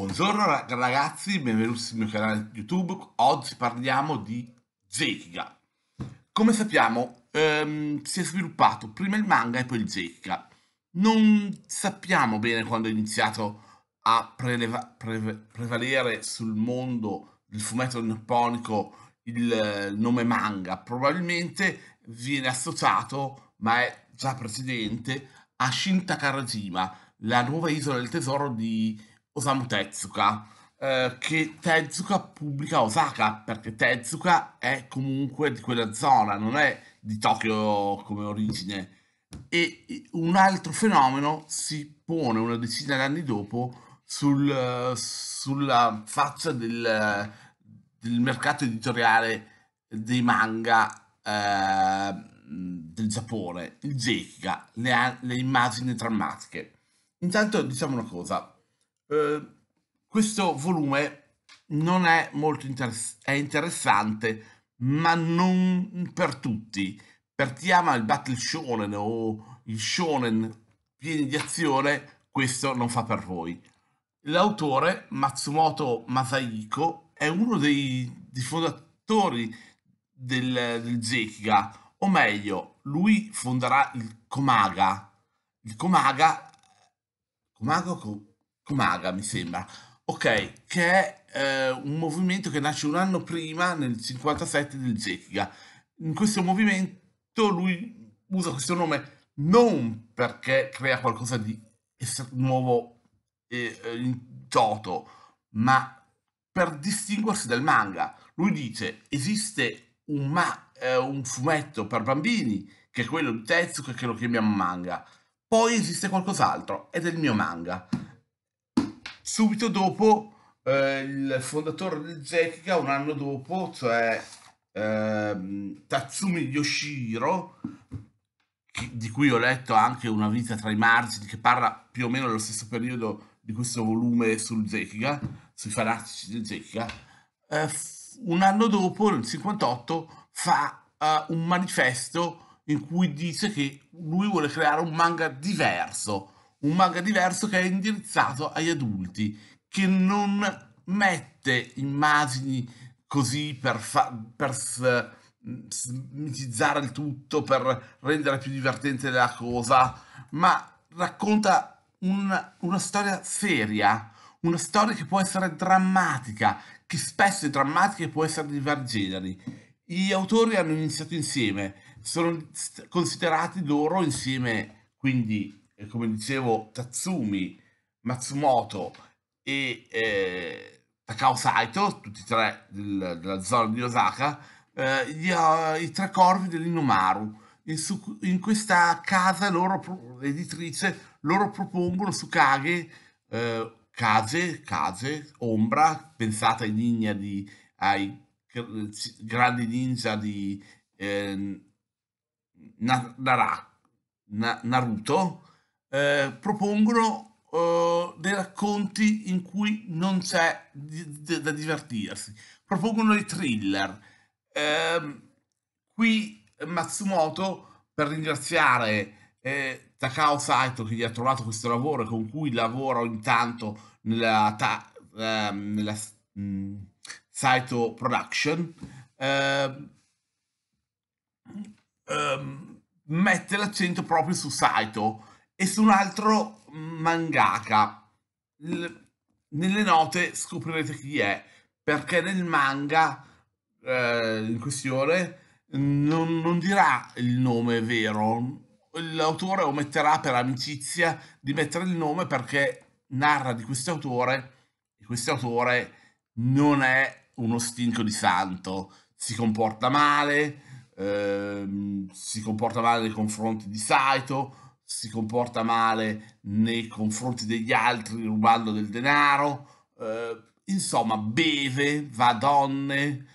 Buongiorno ragazzi, benvenuti sul mio canale YouTube. Oggi parliamo di Zekiga. Come sappiamo, ehm, si è sviluppato prima il manga e poi il Zekiga. Non sappiamo bene quando è iniziato a pre prevalere sul mondo del fumetto nipponico il eh, nome manga. Probabilmente viene associato, ma è già precedente, a Shinta Karajima, la nuova isola del tesoro di Osamu Tezuka, eh, che Tezuka pubblica a Osaka, perché Tezuka è comunque di quella zona, non è di Tokyo come origine. E un altro fenomeno si pone una decina d'anni dopo sul, sulla faccia del, del, mercato editoriale dei manga eh, del Giappone, il Jekiga, le, le immagini drammatiche. Intanto diciamo una cosa, eh, questo volume non è molto interess- è interessante, ma non per tutti. Per chi ama il battle shonen o il shonen pieni di azione, questo non fa per voi. L'autore Matsumoto Masahiko è uno dei, dei fondatori del, del Zekiga, o meglio, lui fonderà il Komaga. Il Komaga, Komaga Maga, mi sembra. Ok, che è eh, un movimento che nasce un anno prima, nel 57, del Zekiga. In questo movimento lui usa questo nome non perché crea qualcosa di nuovo eh, in toto, ma per distinguersi dal manga. Lui dice, esiste un, ma- eh, un fumetto per bambini, che è quello di Tetsuke, che lo chiamiamo manga. Poi esiste qualcos'altro, ed è il mio manga subito dopo eh, il fondatore del Zetica, un anno dopo, cioè eh, Tatsumi Yoshiro, che, di cui ho letto anche Una vita tra i margini, che parla più o meno dello stesso periodo di questo volume sul Zekiga, sui fanatici del Zekiga, eh, un anno dopo, nel 58, fa uh, un manifesto in cui dice che lui vuole creare un manga diverso, un manga diverso che è indirizzato agli adulti, che non mette immagini così per, fa- per s- mitizzare il tutto, per rendere più divertente la cosa, ma racconta un, una storia seria, una storia che può essere drammatica, che spesso è drammatica e può essere di vari generi. Gli autori hanno iniziato insieme, sono considerati loro insieme, quindi eh, come dicevo, Tatsumi, Matsumoto e eh, Takao Saito, tutti e tre del, della zona di Osaka, eh, gli, uh, i tre corvi dell'Inomaru. In, su, in questa casa loro, editrice loro propongono su Kage eh, case, case, ombra, pensate ai ninja di, ai grandi ninja di eh, Naruto, eh, propongono eh, dei racconti in cui non c'è da divertirsi, propongono dei thriller. Eh, qui Matsumoto, per ringraziare eh, Takao Saito che gli ha trovato questo lavoro e con cui lavoro intanto nella, ta, ehm, nella mh, mm, Saito Production, ehm, ehm, mette l'accento proprio su Saito e su un altro mangaka. L- nelle note scoprirete chi è, perché nel manga eh, in questione non, non, dirà il nome vero. L'autore ometterà per amicizia di mettere il nome perché narra di questo autore e questo autore non è uno stinco di santo, si comporta male, ehm, si comporta male nei confronti di Saito, si comporta male nei confronti degli altri rubando del denaro, eh, insomma beve, va a donne,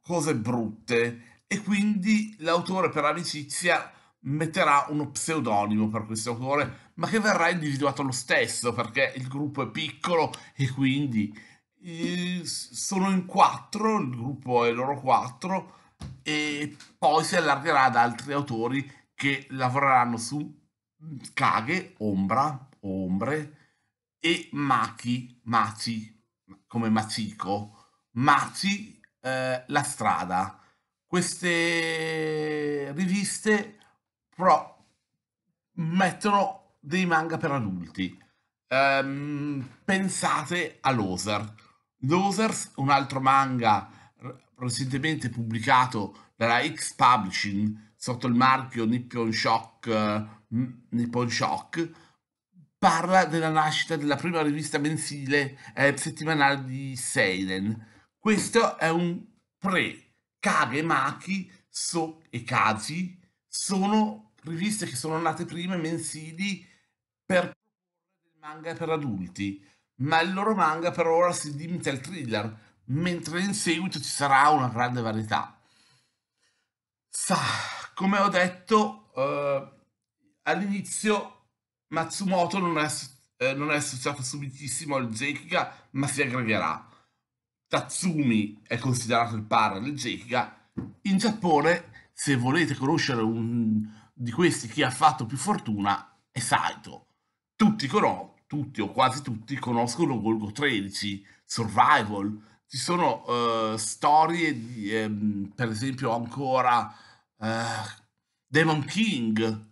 cose brutte e quindi l'autore per amicizia metterà uno pseudonimo per questo autore, ma che verrà individuato lo stesso perché il gruppo è piccolo e quindi eh, sono in quattro, il gruppo è loro quattro e poi si allargerà ad altri autori che lavoreranno su caghe, ombra, ombre e Maki, maci, come mazico, maci eh, la strada. Queste riviste però mettono dei manga per adulti. Um, pensate a Loser. Losers, un altro manga recentemente pubblicato dalla X Publishing, sotto il marchio Nippon Shock, eh, Nippon Shock parla della nascita della prima rivista mensile eh, settimanale di Seinen. Questo è un pre. Kagemaki so, e Kazi sono riviste che sono nate prima mensili per manga per adulti, ma il loro manga per ora si limita al thriller, mentre in seguito ci sarà una grande varietà. Sa come ho detto eh, all'inizio, Matsumoto non è, eh, non è associato subitissimo al Jekiga, ma si aggregherà. Tatsumi è considerato il padre del Jekiga. In Giappone, se volete conoscere un di questi chi ha fatto più fortuna, è Saito. Tutti, conoscono, tutti o quasi tutti conoscono Golgo 13, Survival, ci sono uh, storie di, ehm, per esempio ancora uh, Demon King,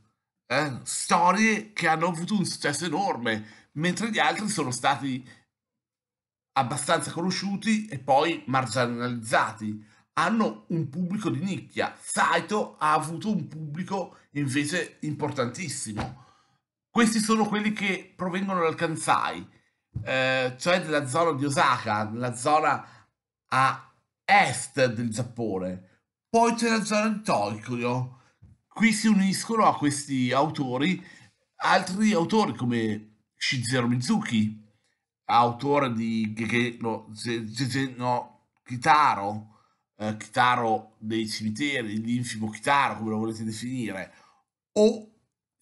eh? storie che hanno avuto un successo enorme, mentre gli altri sono stati abbastanza conosciuti e poi marginalizzati. Hanno un pubblico di nicchia. Saito ha avuto un pubblico invece importantissimo. Questi sono quelli che provengono dal Kansai, eh, cioè della zona di Osaka, la zona a est del Giappone. Poi c'è la zona di Toricolo. Qui si uniscono a questi autori altri autori come Shigeru Mizuki, autore di che, no, no, Kitaro, eh, Kitaro dei cimiteri, l'infimo Kitaro, come lo volete definire, o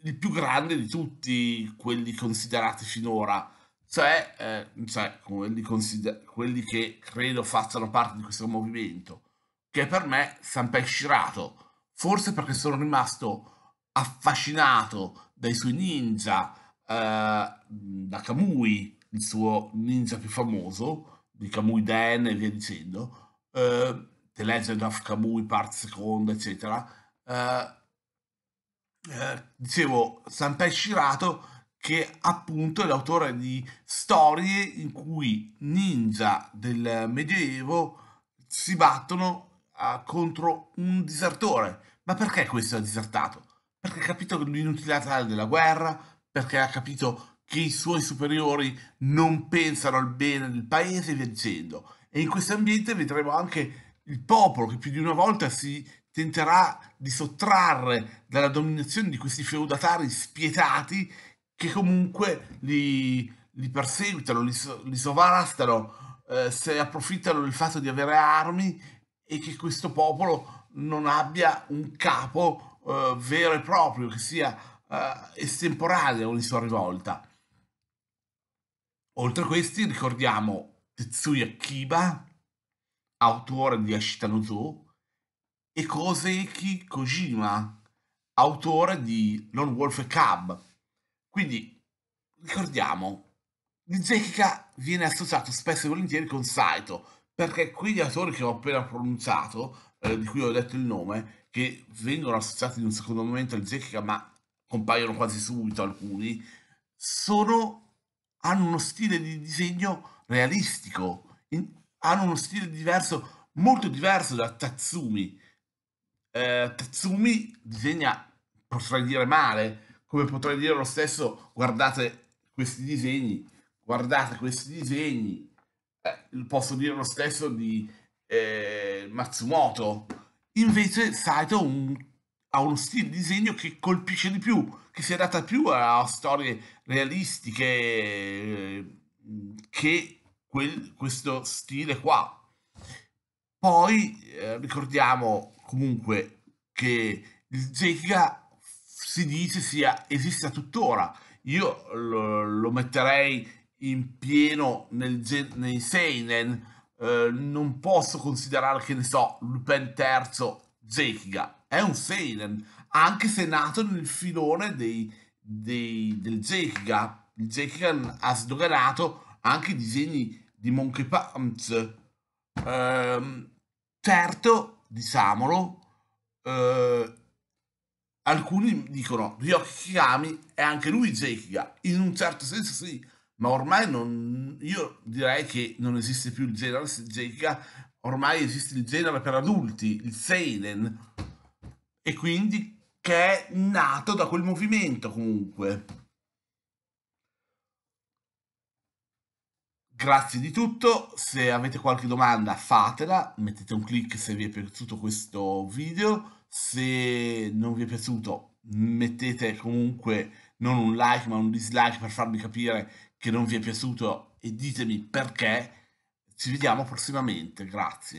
il più grande di tutti quelli considerati finora, cioè, eh, cioè quelli, consider- quelli che credo facciano parte di questo movimento, che per me sempre è scirato, forse perché sono rimasto affascinato dai suoi ninja, eh, da Kamui, il suo ninja più famoso, di Kamui Den e via dicendo, eh, The Legend of Kamui, Part II, eccetera. Eh, eh, dicevo, Sanpei Shirato che appunto è l'autore di storie in cui ninja del Medioevo si battono uh, contro un disertore. Ma perché questo ha disertato? Perché ha capito l'inutilità della guerra, perché ha capito che i suoi superiori non pensano al bene del paese e via dicendo. E in questo ambiente vedremo anche il popolo che più di una volta si tenterà di sottrarre dalla dominazione di questi feudatari spietati che comunque li, li perseguitano, li, li sovrastano, eh, se approfittano del fatto di avere armi e che questo popolo non abbia un capo eh, vero e proprio, che sia eh, estemporaneo ogni sua rivolta. Oltre a questi ricordiamo Tetsuya Kiba, autore di Ashita no Zoo, e Koseki Kojima, autore di Lone Wolf e Cub. Quindi, ricordiamo, Zecca viene associato spesso e volentieri con Saito, perché quegli autori che ho appena pronunciato, eh, di cui ho detto il nome, che vengono associati in un secondo momento al Zecca, ma compaiono quasi subito alcuni, sono, hanno uno stile di disegno realistico, in, hanno uno stile diverso, molto diverso da Tatsumi. Eh, Tatsumi disegna, potrei dire male, come potrei dire lo stesso, guardate questi disegni, guardate questi disegni, eh, posso dire lo stesso di eh, Matsumoto. Invece Saito un, ha uno stile di disegno che colpisce di più, che si adatta più a storie realistiche eh, che quel, questo stile qua. Poi eh, ricordiamo comunque che il Zega si dice sia esista tuttora. Io lo, lo metterei in pieno nel, nei Seinen, eh, non posso considerare, che ne so, Lupin III, Zekiga. È un Seinen, anche se nato nel filone dei, dei, del Zekiga. Il Zekiga ha sdoganato anche i disegni di Monkey Pants. Eh, certo, diciamolo, eh, alcuni dicono Ryoki Kigami è anche lui Zekiga. In un certo senso sì, ma ormai non, io direi che non esiste più il genere selvatica, ormai esiste il genere per adulti, il seinen, e quindi che è nato da quel movimento comunque. Grazie di tutto, se avete qualche domanda fatela, mettete un clic se vi è piaciuto questo video, se non vi è piaciuto mettete comunque non un like ma un dislike per farmi capire che non vi è piaciuto e ditemi perché. Ci vediamo prossimamente, grazie.